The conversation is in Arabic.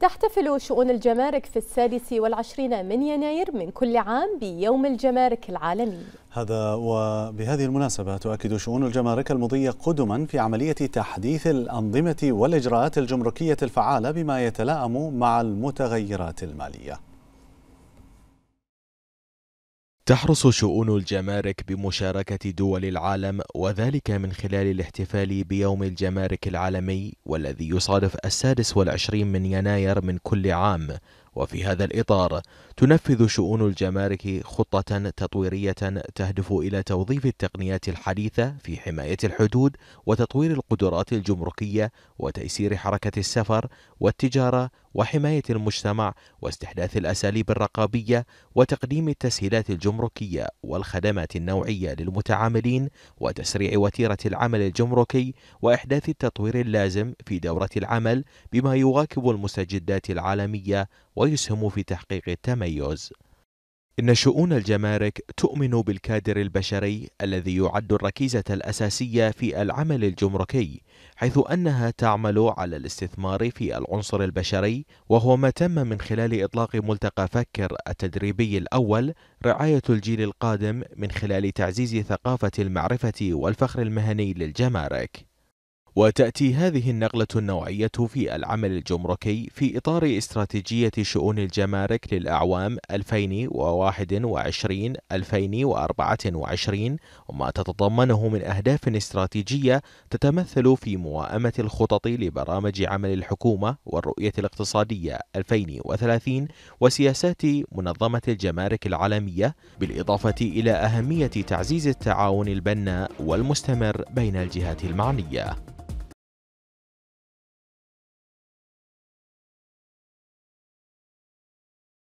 تحتفل شؤون الجمارك في السادس والعشرين من يناير من كل عام بيوم الجمارك العالمي هذا وبهذه المناسبة تؤكد شؤون الجمارك المضية قدما في عملية تحديث الأنظمة والإجراءات الجمركية الفعالة بما يتلائم مع المتغيرات المالية تحرص شؤون الجمارك بمشاركة دول العالم وذلك من خلال الاحتفال بيوم الجمارك العالمي والذي يصادف السادس والعشرين من يناير من كل عام وفي هذا الإطار تنفذ شؤون الجمارك خطة تطويرية تهدف إلى توظيف التقنيات الحديثة في حماية الحدود وتطوير القدرات الجمركية وتيسير حركة السفر والتجارة وحماية المجتمع واستحداث الأساليب الرقابية وتقديم التسهيلات الجمركية والخدمات النوعية للمتعاملين وتسريع وتيرة العمل الجمركي وإحداث التطوير اللازم في دورة العمل بما يواكب المستجدات العالمية ويسهم في تحقيق التميز إن شؤون الجمارك تؤمن بالكادر البشري الذي يعد الركيزة الأساسية في العمل الجمركي حيث أنها تعمل على الاستثمار في العنصر البشري وهو ما تم من خلال إطلاق ملتقى فكر التدريبي الأول رعاية الجيل القادم من خلال تعزيز ثقافة المعرفة والفخر المهني للجمارك وتأتي هذه النقلة النوعية في العمل الجمركي في إطار استراتيجية شؤون الجمارك للأعوام 2021 2024 وما تتضمنه من أهداف استراتيجية تتمثل في موائمة الخطط لبرامج عمل الحكومة والرؤية الاقتصادية 2030 وسياسات منظمة الجمارك العالمية بالإضافة إلى أهمية تعزيز التعاون البناء والمستمر بين الجهات المعنية